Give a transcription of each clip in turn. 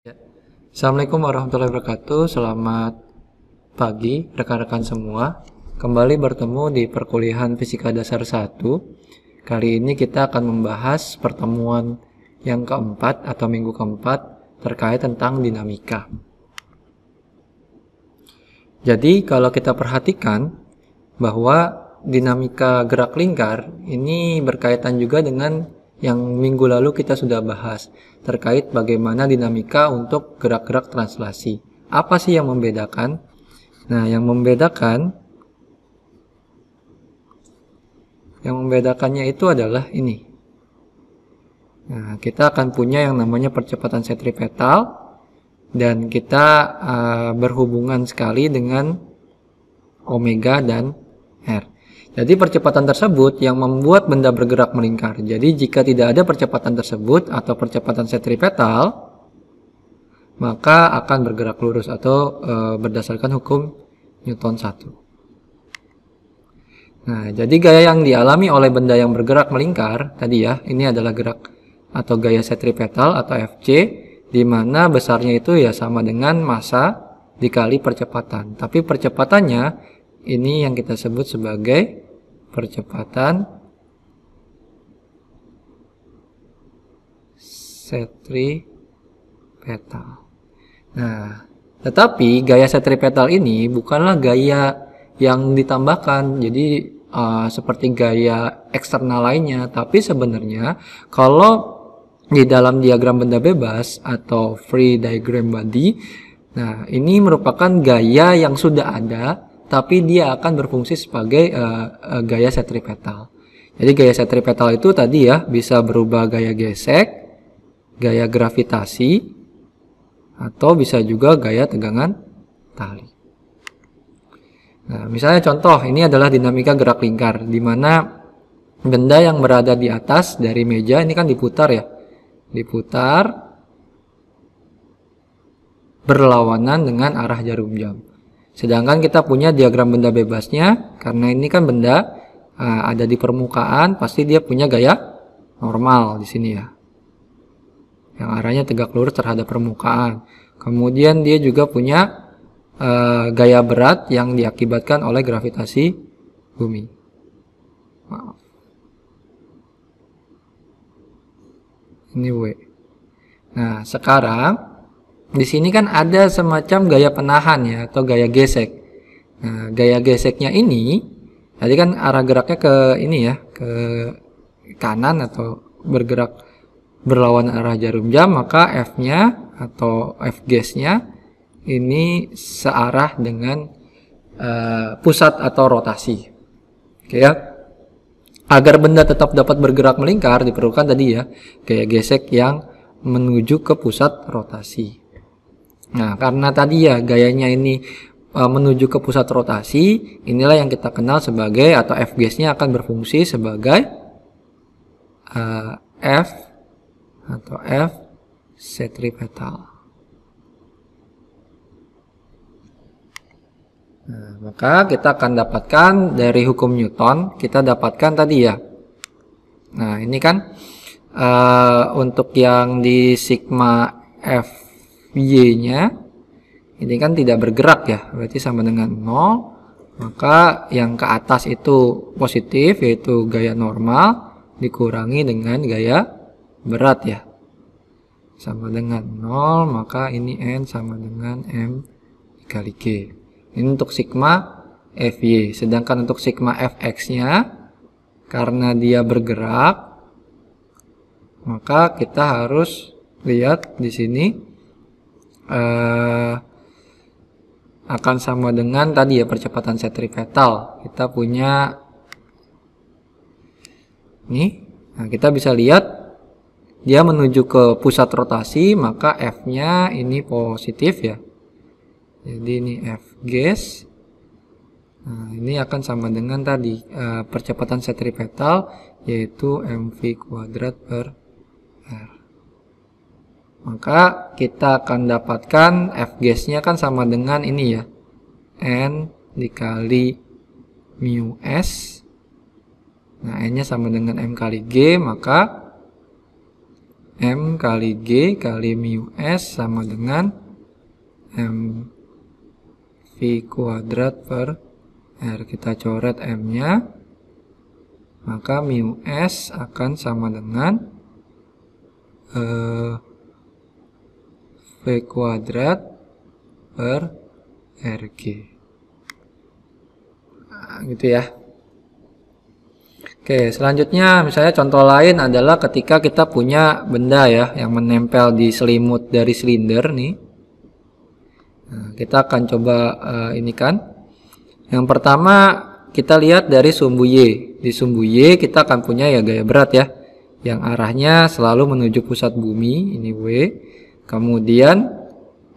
Ya. Assalamualaikum warahmatullahi wabarakatuh. Selamat pagi rekan-rekan semua. Kembali bertemu di perkuliahan Fisika Dasar 1. Kali ini kita akan membahas pertemuan yang keempat atau minggu keempat terkait tentang dinamika. Jadi kalau kita perhatikan bahwa dinamika gerak lingkar ini berkaitan juga dengan yang minggu lalu kita sudah bahas terkait bagaimana dinamika untuk gerak-gerak translasi. Apa sih yang membedakan? Nah, yang membedakan yang membedakannya itu adalah ini. Nah, kita akan punya yang namanya percepatan sentripetal dan kita uh, berhubungan sekali dengan omega dan R. Jadi percepatan tersebut yang membuat benda bergerak melingkar. Jadi jika tidak ada percepatan tersebut atau percepatan sentripetal, maka akan bergerak lurus atau e, berdasarkan hukum Newton 1. Nah, jadi gaya yang dialami oleh benda yang bergerak melingkar tadi ya, ini adalah gerak atau gaya sentripetal atau FC di mana besarnya itu ya sama dengan masa dikali percepatan. Tapi percepatannya ini yang kita sebut sebagai percepatan setri petal. Nah, tetapi gaya setri petal ini bukanlah gaya yang ditambahkan. Jadi uh, seperti gaya eksternal lainnya, tapi sebenarnya kalau di dalam diagram benda bebas atau free diagram body, nah ini merupakan gaya yang sudah ada tapi dia akan berfungsi sebagai uh, uh, gaya setripetal. Jadi gaya setripetal itu tadi ya bisa berubah gaya gesek, gaya gravitasi, atau bisa juga gaya tegangan tali. Nah, misalnya contoh ini adalah dinamika gerak lingkar di mana benda yang berada di atas dari meja ini kan diputar ya. Diputar berlawanan dengan arah jarum jam. Sedangkan kita punya diagram benda bebasnya, karena ini kan benda uh, ada di permukaan, pasti dia punya gaya normal di sini ya. Yang arahnya tegak lurus terhadap permukaan. Kemudian dia juga punya uh, gaya berat yang diakibatkan oleh gravitasi bumi. Maaf. Ini W. Nah, sekarang di sini kan ada semacam gaya penahan ya atau gaya gesek. Nah, gaya geseknya ini tadi kan arah geraknya ke ini ya, ke kanan atau bergerak berlawan arah jarum jam, maka F-nya atau F gesnya nya ini searah dengan uh, pusat atau rotasi. Oke ya. Agar benda tetap dapat bergerak melingkar diperlukan tadi ya gaya gesek yang menuju ke pusat rotasi. Nah, karena tadi ya gayanya ini uh, menuju ke pusat rotasi, inilah yang kita kenal sebagai atau F gas akan berfungsi sebagai uh, F atau F centripetal. Nah, maka kita akan dapatkan dari hukum Newton, kita dapatkan tadi ya. Nah, ini kan uh, untuk yang di sigma F Y-nya ini kan tidak bergerak ya, berarti sama dengan 0. Maka yang ke atas itu positif yaitu gaya normal dikurangi dengan gaya berat ya. Sama dengan 0, maka ini N sama dengan M dikali G. Ini untuk sigma FY. Sedangkan untuk sigma FX-nya karena dia bergerak maka kita harus lihat di sini eh, akan sama dengan tadi ya percepatan setripetal kita punya nih nah kita bisa lihat dia menuju ke pusat rotasi maka F nya ini positif ya jadi ini F gas nah ini akan sama dengan tadi eh, percepatan setripetal yaitu mv kuadrat per maka kita akan dapatkan f nya kan sama dengan ini ya n dikali mu s nah n nya sama dengan m kali g maka m kali g kali mu s sama dengan m v kuadrat per r kita coret m nya maka mu s akan sama dengan eh, uh, kuadrat per RG. Nah, gitu ya. Oke, selanjutnya misalnya contoh lain adalah ketika kita punya benda ya yang menempel di selimut dari silinder nih. Nah, kita akan coba uh, ini kan. Yang pertama kita lihat dari sumbu Y. Di sumbu Y kita akan punya ya gaya berat ya yang arahnya selalu menuju pusat bumi, ini W. Kemudian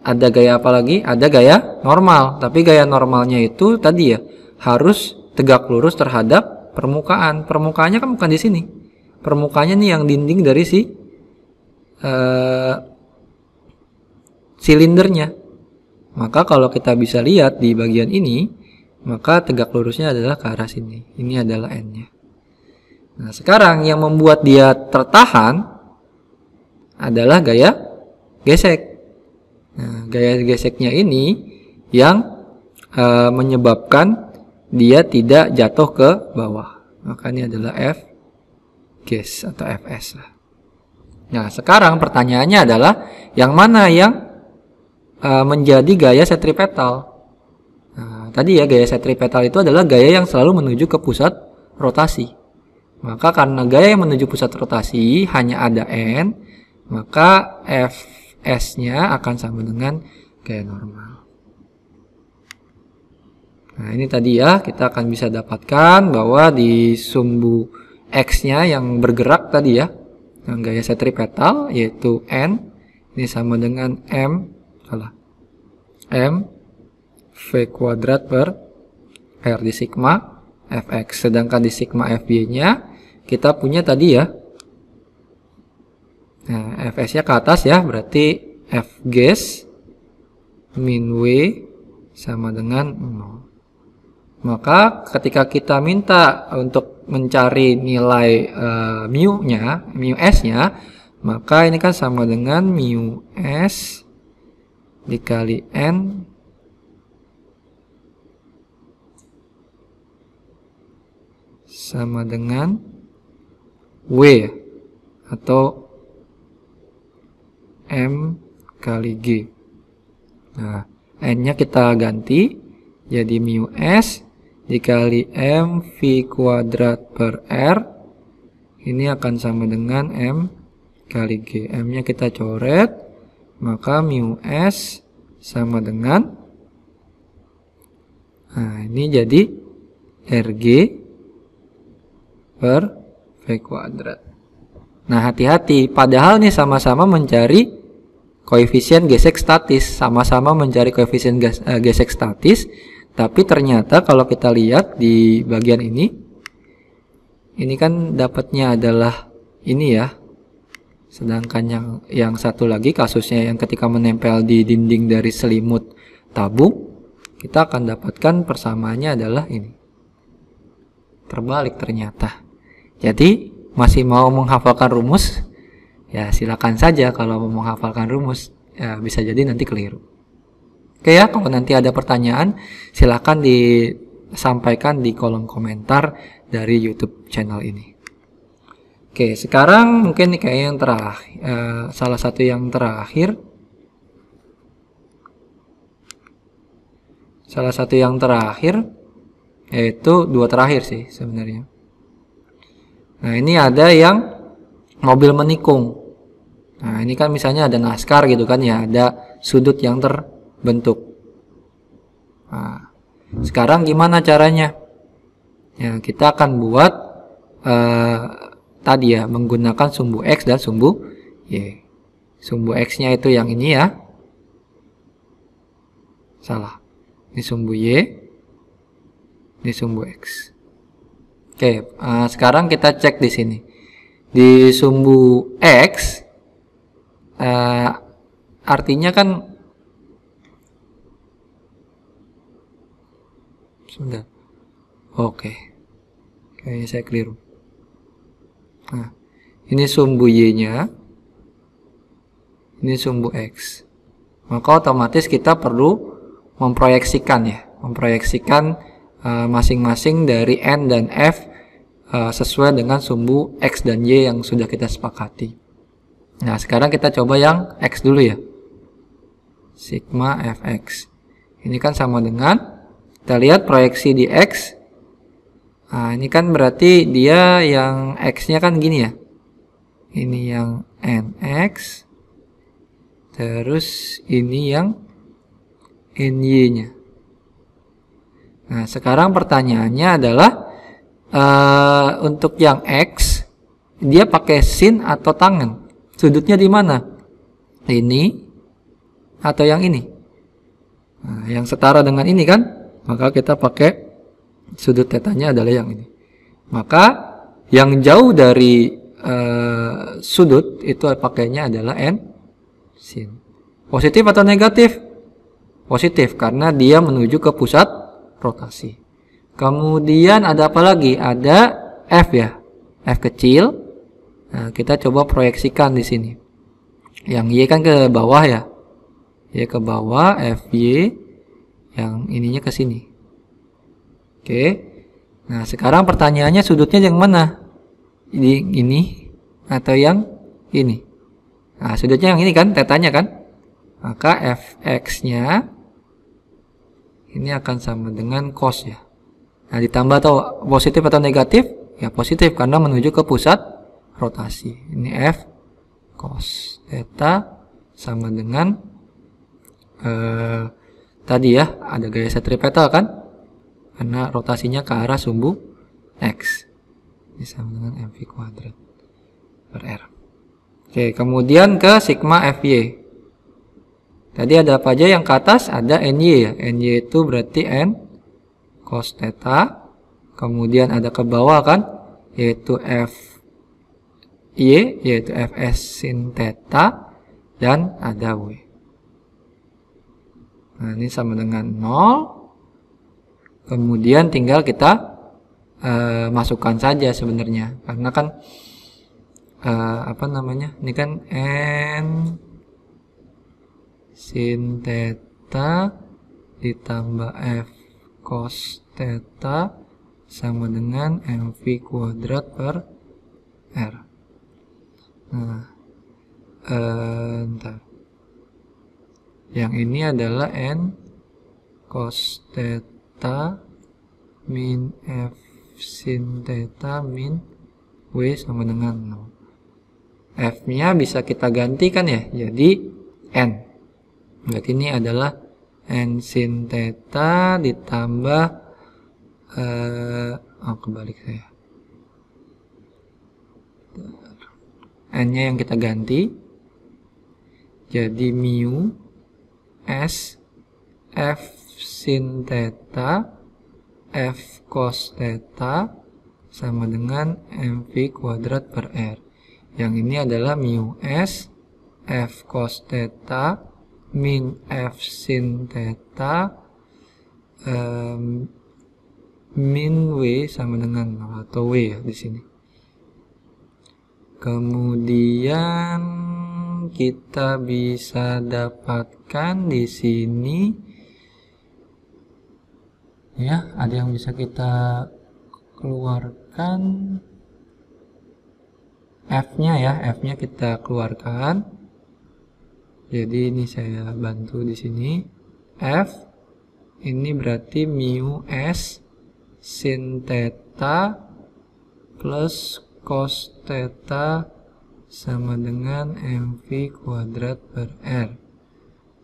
ada gaya apa lagi? Ada gaya normal. Tapi gaya normalnya itu tadi ya harus tegak lurus terhadap permukaan. Permukaannya kan bukan di sini. Permukaannya nih yang dinding dari si uh, silindernya. Maka kalau kita bisa lihat di bagian ini, maka tegak lurusnya adalah ke arah sini. Ini adalah n-nya. Nah, sekarang yang membuat dia tertahan adalah gaya gesek. Nah, gaya geseknya ini yang e, menyebabkan dia tidak jatuh ke bawah. Maka ini adalah F ges atau FS Nah, sekarang pertanyaannya adalah yang mana yang e, menjadi gaya setripetal? Nah, tadi ya gaya setripetal itu adalah gaya yang selalu menuju ke pusat rotasi. Maka karena gaya yang menuju pusat rotasi hanya ada N, maka F S-nya akan sama dengan gaya normal. Nah, ini tadi ya, kita akan bisa dapatkan bahwa di sumbu X-nya yang bergerak tadi ya, yang gaya setripetal yaitu N, ini sama dengan M, salah, M V kuadrat per R di sigma Fx. Sedangkan di sigma FB-nya, kita punya tadi ya, Nah, fs-nya ke atas ya, berarti f guess min w sama dengan 0. Maka ketika kita minta untuk mencari nilai uh, mu-nya, mu s-nya, maka ini kan sama dengan mu s dikali n sama dengan w atau M kali G. Nah, N-nya kita ganti jadi mu S dikali m v kuadrat per r ini akan sama dengan m kali g m nya kita coret maka mu s sama dengan nah ini jadi rg per v kuadrat nah hati-hati padahal nih sama-sama mencari koefisien gesek statis sama-sama mencari koefisien eh, gesek statis tapi ternyata kalau kita lihat di bagian ini ini kan dapatnya adalah ini ya sedangkan yang yang satu lagi kasusnya yang ketika menempel di dinding dari selimut tabung kita akan dapatkan persamaannya adalah ini terbalik ternyata jadi masih mau menghafalkan rumus Ya silakan saja kalau mau menghafalkan rumus ya, bisa jadi nanti keliru. Oke ya, kalau nanti ada pertanyaan silakan disampaikan di kolom komentar dari YouTube channel ini. Oke, sekarang mungkin kayak yang terakhir, eh, salah satu yang terakhir, salah satu yang terakhir, yaitu dua terakhir sih sebenarnya. Nah ini ada yang mobil menikung. Nah, ini kan misalnya ada naskar gitu kan ya, ada sudut yang terbentuk. Nah, sekarang gimana caranya? Ya, kita akan buat eh, tadi ya, menggunakan sumbu X dan sumbu Y. Sumbu X-nya itu yang ini ya. Salah. Ini sumbu Y. Ini sumbu X. Oke, eh, sekarang kita cek di sini. Di sumbu X, uh, artinya kan sudah, oke okay. kayaknya saya keliru nah ini sumbu y nya ini sumbu x maka otomatis kita perlu memproyeksikan ya memproyeksikan eh, masing-masing uh, dari n dan f uh, sesuai dengan sumbu x dan y yang sudah kita sepakati Nah, sekarang kita coba yang X dulu ya. Sigma Fx. Ini kan sama dengan, kita lihat proyeksi di X. Nah, ini kan berarti dia yang X-nya kan gini ya. Ini yang NX. Terus ini yang NY-nya. Nah, sekarang pertanyaannya adalah uh, untuk yang X, dia pakai sin atau tangan? Sudutnya di mana? Ini atau yang ini? Nah, yang setara dengan ini kan? Maka kita pakai sudut tetanya adalah yang ini. Maka yang jauh dari uh, sudut itu pakainya adalah n sin. Positif atau negatif? Positif karena dia menuju ke pusat rotasi. Kemudian ada apa lagi? Ada f ya. F kecil Nah, kita coba proyeksikan di sini. Yang Y kan ke bawah ya. Y ke bawah, FY. Yang ininya ke sini. Oke. Nah, sekarang pertanyaannya sudutnya yang mana? Ini, ini atau yang ini? Nah, sudutnya yang ini kan, tetanya kan? Maka Fx-nya ini akan sama dengan cos ya. Nah, ditambah atau positif atau negatif? Ya positif karena menuju ke pusat rotasi. Ini F cos theta sama dengan eh, tadi ya, ada gaya setripetal kan? Karena rotasinya ke arah sumbu X. Ini sama dengan MV kuadrat per R. Oke, kemudian ke sigma FY. Tadi ada apa aja yang ke atas? Ada NY ya. NY itu berarti N cos theta. Kemudian ada ke bawah kan? Yaitu F Y yaitu Fs sin theta dan ada W. Nah, ini sama dengan 0. Kemudian tinggal kita e, masukkan saja sebenarnya karena kan e, apa namanya? Ini kan n sin theta ditambah f cos theta sama dengan mv kuadrat per r. Nah, Yang ini adalah n cos theta min f sin theta min w sama dengan 0. F-nya bisa kita gantikan ya, jadi n. Berarti ini adalah n sin theta ditambah eh, oh kebalik saya N-nya yang kita ganti. Jadi mu S F sin theta F cos theta sama dengan mv kuadrat per R. Yang ini adalah mu S F cos theta min F sin theta um, min W sama dengan atau W ya di sini. Kemudian kita bisa dapatkan di sini ya, ada yang bisa kita keluarkan F-nya ya, F-nya kita keluarkan. Jadi ini saya bantu di sini. F ini berarti mu S sin theta plus cos theta sama dengan mv kuadrat per r.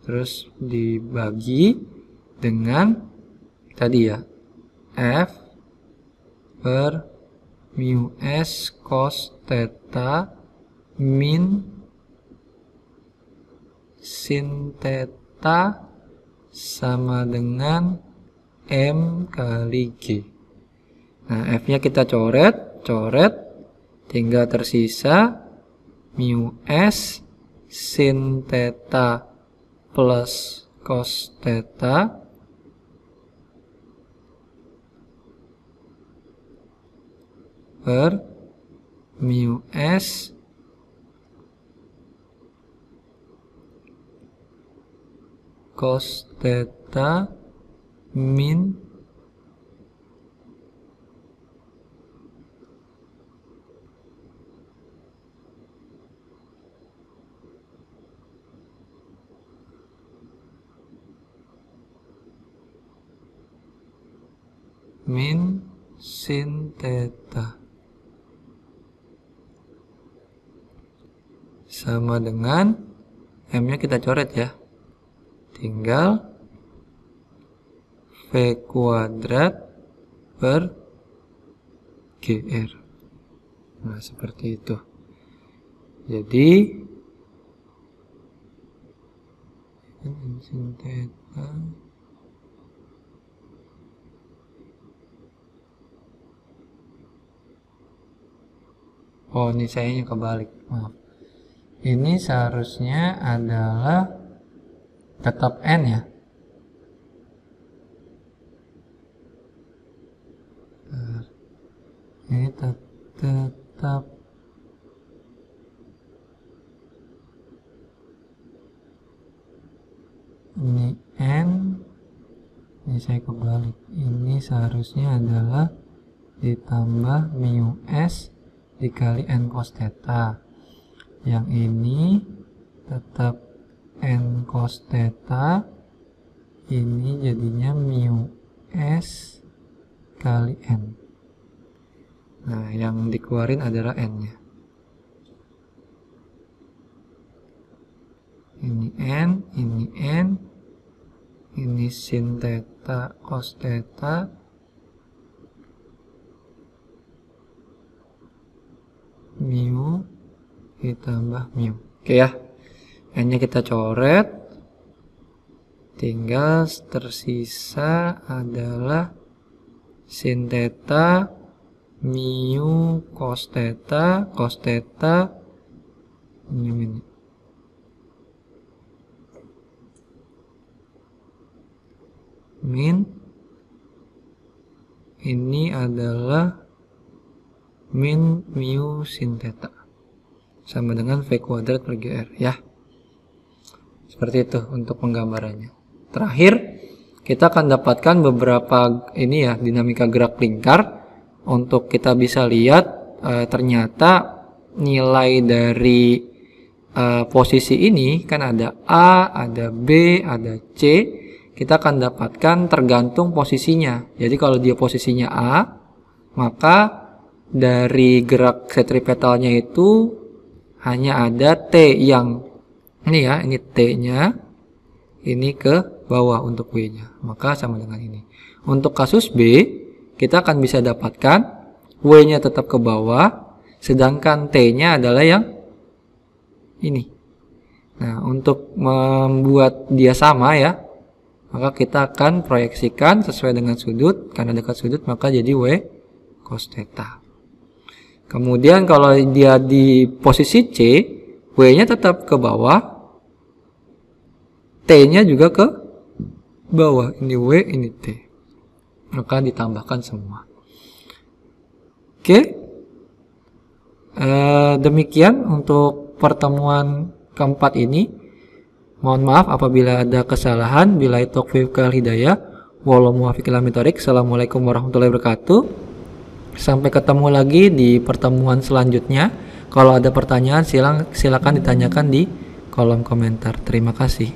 Terus dibagi dengan tadi ya f per mu s cos theta min sin theta sama dengan m kali g. Nah, f-nya kita coret, coret, tinggal tersisa mu S sin theta plus cos theta per mu S cos theta min min sin theta sama dengan M-nya kita coret ya tinggal V kuadrat per GR nah seperti itu jadi sin theta oh ini sayanya kebalik maaf ini seharusnya adalah tetap n ya ini tetap, tetap ini n ini saya kebalik ini seharusnya adalah ditambah mu s dikali n cos theta yang ini tetap n cos theta ini jadinya mu s kali n nah yang dikeluarin adalah n nya ini n ini n ini sin theta cos theta ditambah mu. Oke ya. hanya kita coret. Tinggal tersisa adalah sin theta mu cos theta cos theta mu ini. min ini adalah min mu sin theta sama dengan V kuadrat per GR ya. Seperti itu untuk penggambarannya. Terakhir, kita akan dapatkan beberapa ini ya dinamika gerak lingkar untuk kita bisa lihat e, ternyata nilai dari e, posisi ini kan ada A, ada B, ada C. Kita akan dapatkan tergantung posisinya. Jadi kalau dia posisinya A, maka dari gerak setripetalnya itu hanya ada T yang ini ya, ini T-nya, ini ke bawah untuk W-nya. Maka sama dengan ini. Untuk kasus B, kita akan bisa dapatkan W-nya tetap ke bawah, sedangkan T-nya adalah yang ini. Nah, untuk membuat dia sama ya, maka kita akan proyeksikan sesuai dengan sudut, karena dekat sudut maka jadi W cos theta. Kemudian kalau dia di posisi C, W-nya tetap ke bawah, T-nya juga ke bawah. Ini W, ini T. Maka ditambahkan semua. Oke. Okay. Eh, demikian untuk pertemuan keempat ini. Mohon maaf apabila ada kesalahan. Bila itu hidayah. Walau muafiq Assalamualaikum warahmatullahi wabarakatuh. Sampai ketemu lagi di pertemuan selanjutnya. Kalau ada pertanyaan silang silakan ditanyakan di kolom komentar. Terima kasih.